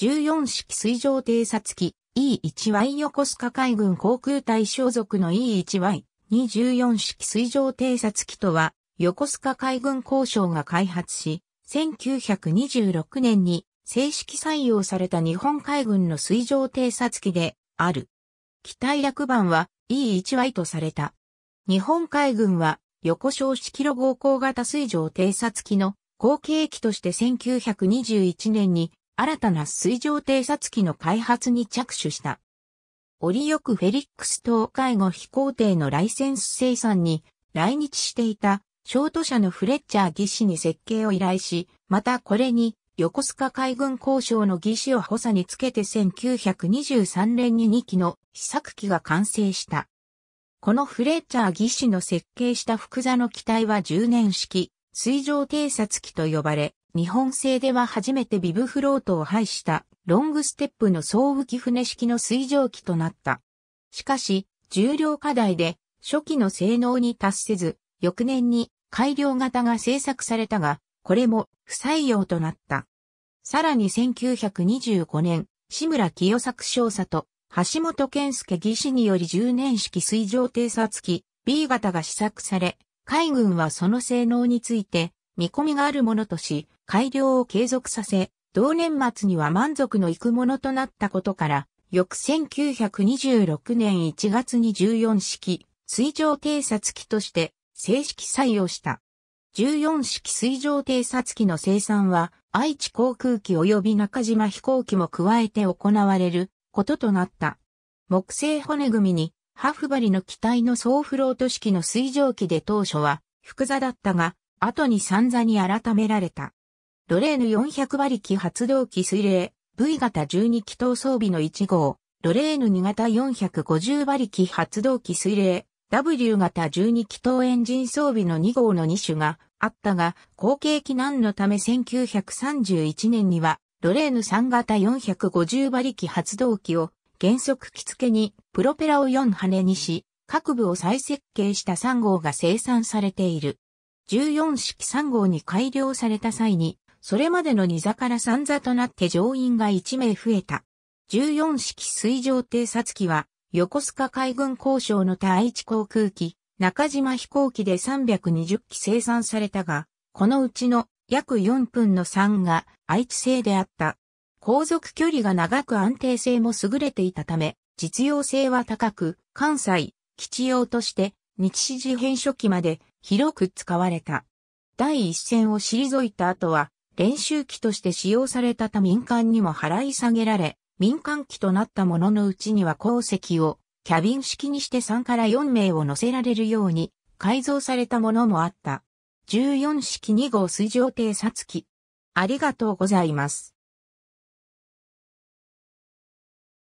14式水上偵察機 E1Y 横須賀海軍航空隊所属の E1Y に14式水上偵察機とは横須賀海軍交渉が開発し、1926年に正式採用された日本海軍の水上偵察機である。機体落盤は E1Y とされた。日本海軍は横小式路ロ合工型水上偵察機の後継機として1921年に新たな水上偵察機の開発に着手した。折よくフェリックス東海後飛行艇のライセンス生産に来日していた、ショート社のフレッチャー技師に設計を依頼し、またこれに横須賀海軍交渉の技師を補佐につけて1923年に2機の試作機が完成した。このフレッチャー技師の設計した複座の機体は10年式、水上偵察機と呼ばれ、日本製では初めてビブフロートを廃したロングステップの総浮き船式の水上機となった。しかし、重量課題で初期の性能に達せず、翌年に改良型が製作されたが、これも不採用となった。さらに1925年、志村清作少佐と橋本健介技師により10年式水上偵察機 B 型が試作され、海軍はその性能について見込みがあるものとし、改良を継続させ、同年末には満足のいくものとなったことから、翌1926年1月に14式、水上偵察機として正式採用した。14式水上偵察機の生産は愛知航空機及び中島飛行機も加えて行われることとなった。木製骨組みにハフバリの機体の総フロート式の水上機で当初は複座だったが後に散々に改められた。ドレーヌ400馬力発動機水冷、V 型12気筒装備の1号、ドレーヌ2型450馬力発動機水冷、W 型12気筒エンジン装備の2号の2種があったが、後継機難のため1931年には、ドレーヌ3型450馬力発動機を原則着付けにプロペラを4羽にし、各部を再設計した3号が生産されている。14式3号に改良された際に、それまでの2座から3座となって乗員が1名増えた。14式水上偵察機は、横須賀海軍交渉の多地航空機、中島飛行機で320機生産されたが、このうちの約4分の3が愛知製であった。航続距離が長く安定性も優れていたため、実用性は高く、関西、基地用として日時変書記まで広く使われた。第一線を退いた後は、練習機として使用された他民間にも払い下げられ、民間機となったもののうちには鉱石をキャビン式にして3から4名を乗せられるように改造されたものもあった。14式2号水上偵察機。ありがとうございます。